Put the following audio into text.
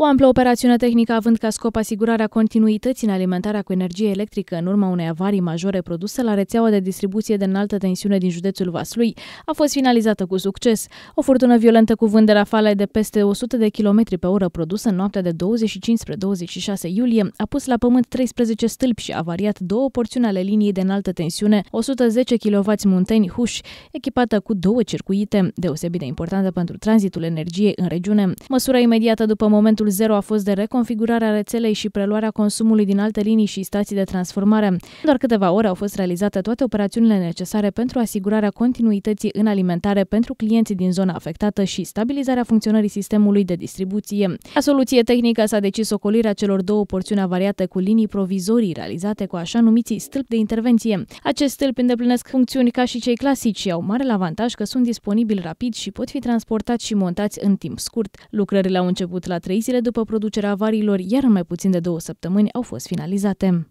O amplă operațiune tehnică având ca scop asigurarea continuității în alimentarea cu energie electrică în urma unei avarii majore produse la rețeaua de distribuție de înaltă tensiune din județul Vaslui a fost finalizată cu succes. O furtună violentă cu vânt de rafale de peste 100 de km pe oră produsă în noaptea de 25 spre 26 iulie a pus la pământ 13 stâlpi și a variat două porțiuni ale liniei de înaltă tensiune 110 kW Munteni Huș, echipată cu două circuite, deosebit de importantă pentru tranzitul energiei în regiune. Măsura imediată după momentul Proiectul zero a fost de reconfigurarea rețelei și preluarea consumului din alte linii și stații de transformare. Doar câteva ore au fost realizate toate operațiunile necesare pentru asigurarea continuității în alimentare pentru clienții din zona afectată și stabilizarea funcționării sistemului de distribuție. La soluție tehnică s-a decis ocolirea celor două porțiuni avariate cu linii provizorii realizate cu așa numiții stâlpi de intervenție. Acest stâlpi îndeplinesc funcțiuni ca și cei clasici și au marele avantaj că sunt disponibili rapid și pot fi transportați și montați în timp scurt. Lucrările au început la trei zile după producerea avariilor, iar în mai puțin de două săptămâni, au fost finalizate.